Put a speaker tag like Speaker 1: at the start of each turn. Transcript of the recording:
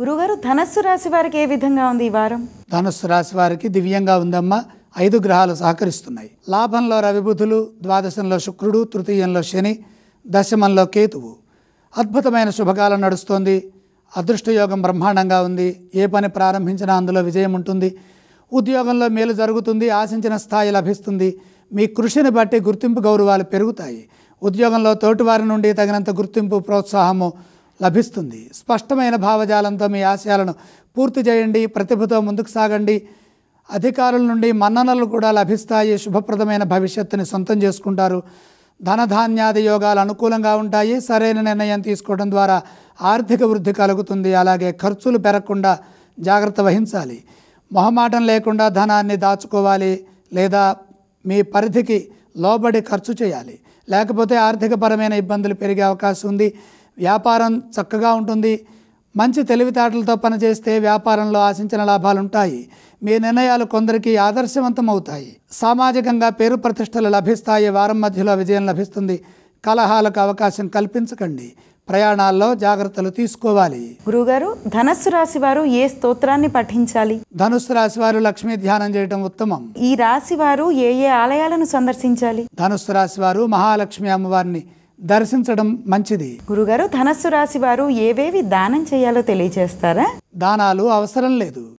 Speaker 1: గురుగారు ధనస్సు రాశి వారికి ఏ విధంగా ఉంది ఈ వారం
Speaker 2: ధనస్సు రాశి వారికి దివ్యంగా ఉందమ్మా ఐదు గ్రహాలు సహకరిస్తున్నాయి లాభంలో రవిబుధులు ద్వాదశంలో శుక్రుడు తృతీయంలో శని దశమంలో కేతువు అద్భుతమైన శుభకాలం నడుస్తోంది అదృష్టయోగం బ్రహ్మాండంగా ఉంది ఏ పని ప్రారంభించినా అందులో విజయం ఉంటుంది ఉద్యోగంలో మేలు జరుగుతుంది ఆశించిన స్థాయి లభిస్తుంది మీ కృషిని బట్టి గుర్తింపు గౌరవాలు పెరుగుతాయి ఉద్యోగంలో తోటివారి నుండి తగినంత గుర్తింపు ప్రోత్సాహము లభిస్తుంది స్పష్టమైన భావజాలంతో మీ ఆశయాలను పూర్తి చేయండి ప్రతిభతో ముందుకు సాగండి అధికారుల నుండి మన్ననలు కూడా లభిస్తాయి శుభప్రదమైన భవిష్యత్తుని సొంతం చేసుకుంటారు ధనధాన్యాది యోగాలు అనుకూలంగా ఉంటాయి సరైన నిర్ణయం తీసుకోవడం ద్వారా ఆర్థిక వృద్ధి కలుగుతుంది అలాగే ఖర్చులు పెరగకుండా జాగ్రత్త వహించాలి మొహమాటం లేకుండా ధనాన్ని దాచుకోవాలి లేదా మీ పరిధికి లోబడి ఖర్చు చేయాలి లేకపోతే ఆర్థికపరమైన ఇబ్బందులు పెరిగే అవకాశం ఉంది వ్యాపారం చక్కగా ఉంటుంది మంచి తెలివితేటలతో పనిచేస్తే వ్యాపారంలో ఆశించిన లాభాలుంటాయి మీ నిర్ణయాలు కొందరికి ఆదర్శవంతమవుతాయి సామాజికంగా పేరు ప్రతిష్టలు లభిస్తాయి వారం మధ్యలో విజయం లభిస్తుంది కలహాలకు అవకాశం కల్పించకండి ప్రయాణాల్లో జాగ్రత్తలు తీసుకోవాలి
Speaker 1: గురుగారు ధనస్సు రాశి వారు ఏ స్తోత్రాన్ని పఠించాలి ధనుస్సు రాశి వారు లక్ష్మీ ధ్యానం చేయడం ఉత్తమం ఈ రాశి వారు ఏ ఏ ఆలయాలను సందర్శించాలి ధనుస్సు రాశి వారు మహాలక్ష్మి అమ్మవారిని దర్శించడం మంచిది గురుగారు ధనస్సు రాశి వారు ఏవేవి దానం చేయాలో తెలియజేస్తారా దానాలు అవసరం లేదు